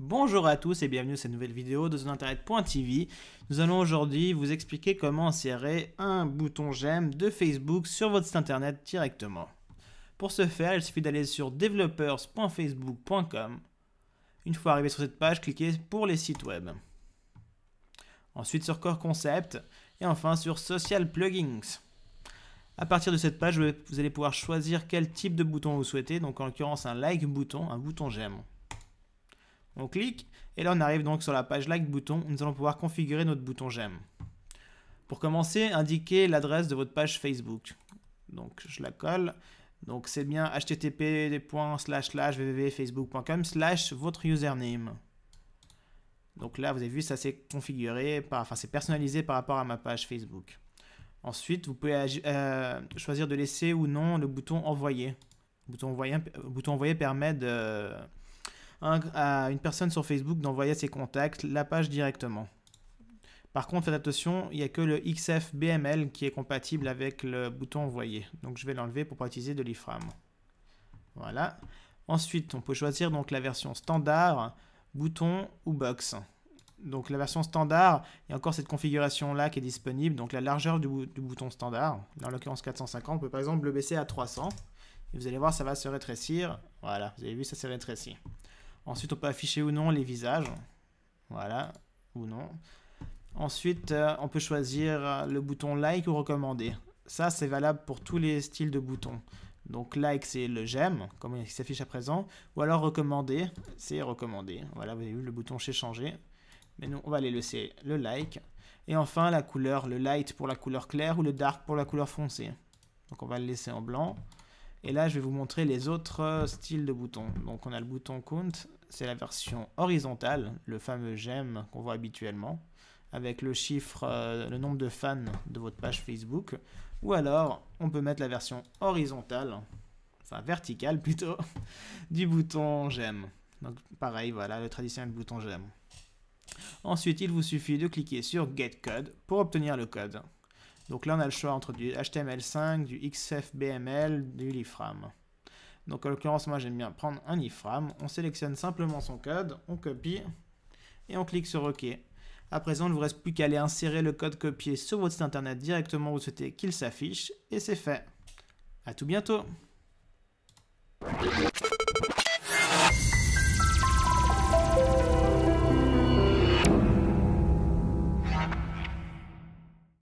Bonjour à tous et bienvenue à cette nouvelle vidéo de ZonInternet.tv. Nous allons aujourd'hui vous expliquer comment insérer un bouton j'aime de Facebook sur votre site internet directement. Pour ce faire, il suffit d'aller sur developers.facebook.com. Une fois arrivé sur cette page, cliquez pour les sites web. Ensuite sur Core Concept et enfin sur Social Plugins. À partir de cette page, vous allez pouvoir choisir quel type de bouton vous souhaitez, donc en l'occurrence un like bouton, un bouton j'aime. On clique et là on arrive donc sur la page like bouton où nous allons pouvoir configurer notre bouton j'aime. Pour commencer, indiquez l'adresse de votre page Facebook. Donc je la colle. Donc c'est bien http://www.facebook.com slash votre username. Donc là, vous avez vu, ça s'est configuré, enfin c'est personnalisé par rapport à ma page Facebook. Ensuite, vous pouvez euh, choisir de laisser ou non le bouton envoyer. Le bouton envoyer, le euh, bouton envoyer permet de à une personne sur Facebook d'envoyer à ses contacts la page directement. Par contre, faites attention, il n'y a que le XFBML qui est compatible avec le bouton envoyer. Donc je vais l'enlever pour pas utiliser de l'IFRAM. Voilà. Ensuite, on peut choisir donc la version standard, bouton ou box. Donc la version standard, il y a encore cette configuration-là qui est disponible, donc la largeur du, bouton standard, dans l'occurrence 450, on peut par exemple le baisser à 300. Et vous allez voir, ça va se rétrécir. Voilà, vous avez vu, ça s'est rétréci. Ensuite, on peut afficher ou non les visages. Voilà, ou non. Ensuite, euh, on peut choisir euh, le bouton like ou recommander. Ça, c'est valable pour tous les styles de boutons. Donc like, c'est le j'aime, comme il s'affiche à présent. Ou alors recommander, c'est recommander. Voilà, vous avez vu, le bouton s'est changé. Mais nous, on va aller laisser le like. Et enfin, la couleur, le light pour la couleur claire ou le dark pour la couleur foncée. Donc on va le laisser en blanc. Et là, je vais vous montrer les autres euh, styles de boutons. Donc on a le bouton count, c'est la version horizontale, le fameux j'aime qu'on voit habituellement, avec le chiffre, euh, le nombre de fans de votre page Facebook. Ou alors, on peut mettre la version horizontale, enfin verticale plutôt, du bouton j'aime. Donc pareil, voilà, le traditionnel bouton j'aime. Ensuite, il vous suffit de cliquer sur Get Code pour obtenir le code. Donc là, on a le choix entre du HTML5, du XFBML, du LIFRAM. Donc en l'occurrence, moi j'aime bien prendre un IFRAM. On sélectionne simplement son code, on copie et on clique sur OK. À présent, il ne vous reste plus qu'à aller insérer le code copié sur votre site internet directement où vous souhaitez qu'il s'affiche et c'est fait. À tout bientôt.